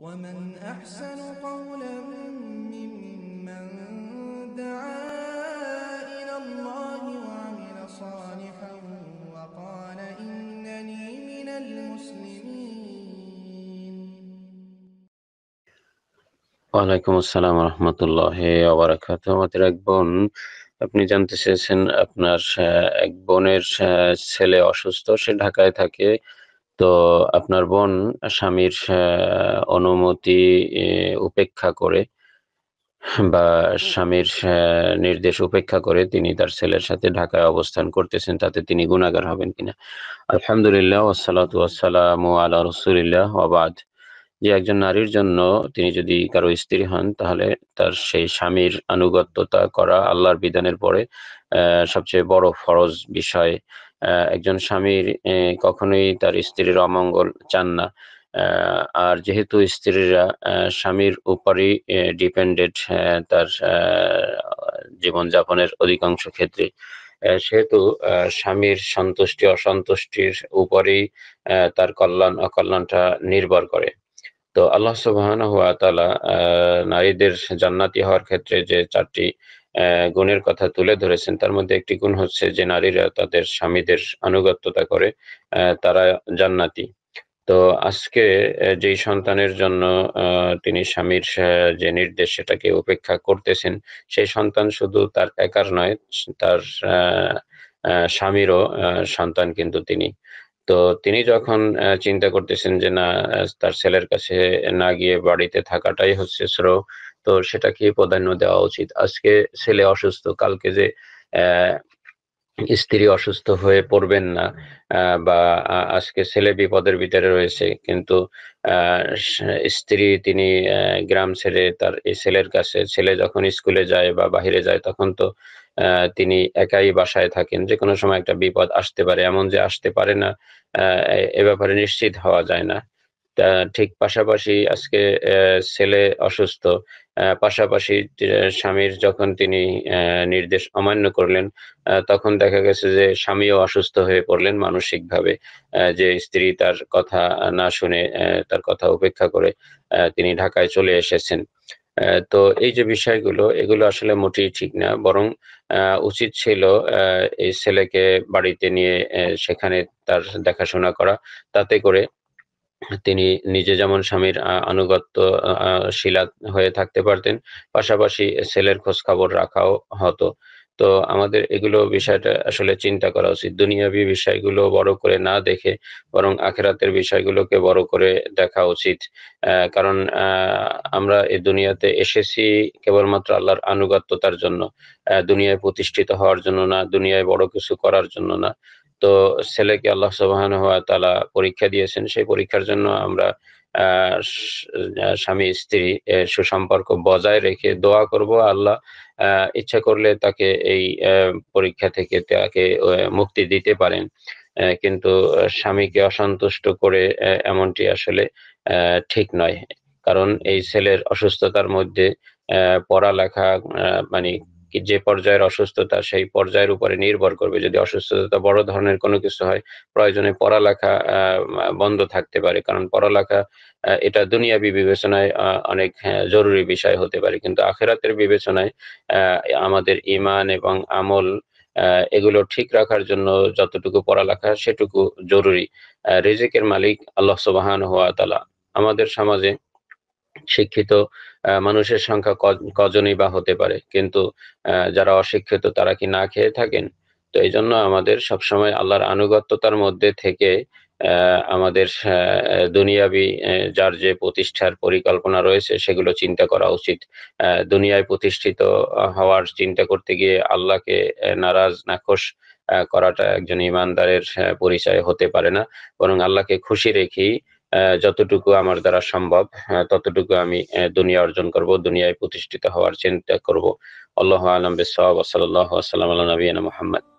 ومن أحسن قولا ممن دعا إلى الله وعمل صالحا وقال إنني من المسلمين ওয়ালাইকুম আসসালাম রহমতুল্লাহ আবরাকাত আমাদের এক বোন আপনি জানতে চেয়েছেন আপনার এক বোনের ছেলে অসুস্থ সে ঢাকায় থাকে তো আপনার বোন স্বামীর অনুমতি উপেক্ষা করে বা স্বামীর নির্দেশ উপেক্ষা করে তিনি তার ছেলের সাথে ঢাকায় অবস্থান করতেছেন তাতে তিনি গুণাগার হবেন কিনা আলহামদুলিল্লাহ ওসালাত আল্লাহ রসুলিল্লাহ আবাদ যে একজন নারীর জন্য তিনি যদি কারো স্ত্রী হন তাহলে তার সেই স্বামীর আনুগত্যতা করা আল্লাহর বিধানের পরে সবচেয়ে বড় ফরজ বিষয় একজন স্বামীর কখনোই তার স্ত্রীর অমঙ্গল চান না আর যেহেতু স্ত্রীরা স্বামীর উপরই ডিপেন্ডেড তার জীবনযাপনের অধিকাংশ ক্ষেত্রে সেহেতু স্বামীর সন্তুষ্টি অসন্তুষ্টির উপরেই তার কল্যাণ অকল্যাণটা নির্ভর করে তো আল্লাহ সুবাহানা হুয়া তালা নারীদের জান্নাতি হওয়ার ক্ষেত্রে যে চারটি গুণের কথা তুলে ধরেছেন তার মধ্যে একটি গুণ হচ্ছে যে নারীরা তাদের স্বামীদের আনুগত্যতা করে তারা জান্নাতি তো আজকে যেই সন্তানের জন্য তিনি স্বামীর যে নির্দেশ সেটাকে উপেক্ষা করতেছেন সেই সন্তান শুধু তার একার নয় তার স্বামীরও সন্তান কিন্তু তিনি তো তিনি যখন চিন্তা করতেছেন যে না তার ছেলের কাছে না গিয়ে বাড়িতে থাকাটাই হচ্ছে শ্রো তো সেটাকে প্রাধান্য দেওয়া উচিত আজকে ছেলে অসুস্থ কালকে যে স্ত্রী অসুস্থ হয়ে পড়বেন না বা আজকে ছেলে বিপদের ভিতরে রয়েছে কিন্তু স্ত্রী তিনি গ্রাম ছেড়ে তার ছেলের কাছে ছেলে যখন স্কুলে যায় বা বাহিরে যায় তখন তো তিনি একাই বাসায় থাকেন যে কোনো সময় একটা বিপদ আসতে পারে এমন যে আসতে পারে না এ ব্যাপারে নিশ্চিত হওয়া যায় না ঠিক পাশাপাশি আজকে ছেলে অসুস্থ পাশাপাশি স্বামীর যখন তিনি নির্দেশ অমান্য করলেন তখন দেখা গেছে যে স্বামীও অসুস্থ হয়ে পড়লেন মানসিকভাবে যে স্ত্রী তার কথা না শুনে তার কথা উপেক্ষা করে তিনি ঢাকায় চলে এসেছেন তো এই যে বিষয়গুলো এগুলো আসলে মোটেই ঠিক না বরং উচিত ছিল এই ছেলেকে বাড়িতে নিয়ে সেখানে তার দেখাশোনা করা তাতে করে তিনি নিজে যেমন স্বামীর আনুগত্য শিলা হয়ে থাকতে পারতেন পাশাপাশি ছেলের খোঁজ খবর রাখাও হতো তো আমাদের এগুলো বিষয়টা আসলে চিন্তা করা উচিত দুনিয়াবী বিষয়গুলো বড় করে না দেখে বরং আখেরাতের বিষয়গুলোকে বড় করে দেখা উচিত কারণ আমরা এই দুনিয়াতে এসেছি কেবলমাত্র আল্লাহর আনুগত্যতার জন্য দুনিয়ায় প্রতিষ্ঠিত হওয়ার জন্য না দুনিয়ায় বড় কিছু করার জন্য না তো ছেলেকে আল্লাহ সুবাহান হওয়া তালা পরীক্ষা দিয়েছেন সেই পরীক্ষার জন্য আমরা স্বামী স্ত্রী সুসম্পর্ক বজায় রেখে দোয়া করব আল্লাহ ইচ্ছা করলে তাকে এই পরীক্ষা থেকে তাকে মুক্তি দিতে পারেন কিন্তু স্বামীকে অসন্তুষ্ট করে এমনটি আসলে ঠিক নয় কারণ এই ছেলের অসুস্থতার মধ্যে পড়ালেখা মানে যে পর্যায়ের অসুস্থতা সেই পর্যায়ের উপরে নির্ভর করবে যদি অসুস্থতা বড় ধরনের কোনো কিছু হয় প্রয়োজনে পড়ালেখা বন্ধ থাকতে পারে কারণ পড়ালেখা এটা দুনিয়াবি বিবেচনায় অনেক হ্যাঁ, জরুরি বিষয় হতে পারে কিন্তু আখেরাতের বিবেচনায় আমাদের ইমান এবং আমল এগুলো ঠিক রাখার জন্য যতটুকু পড়ালেখা সেটুকু জরুরি রেজেকের মালিক আল্লাহ সুবাহান হওয়া তালা আমাদের সমাজে শিক্ষিত মানুষের সংখ্যা কজনই বা হতে পারে কিন্তু যারা অশিক্ষিত তারা কি না খেয়ে থাকেন তো এই জন্য আমাদের সবসময় আল্লাহর আনুগত্যতার মধ্যে থেকে আমাদের দুনিয়াবি যার যে প্রতিষ্ঠার পরিকল্পনা রয়েছে সেগুলো চিন্তা করা উচিত দুনিয়ায় প্রতিষ্ঠিত হওয়ার চিন্তা করতে গিয়ে আল্লাহকে নারাজ নাখোশ করাটা একজন ইমানদারের পরিচয় হতে পারে না বরং আল্লাহকে খুশি রেখেই যতটুকু আমার দ্বারা সম্ভব ততটুকু আমি দুনিয়া অর্জন করব দুনিয়ায় প্রতিষ্ঠিত হওয়ার চিন্তা করব আল্লাহ আলম বেসব সাল্লাহ সাল্লাম আল্লাহ নবীন মোহাম্মদ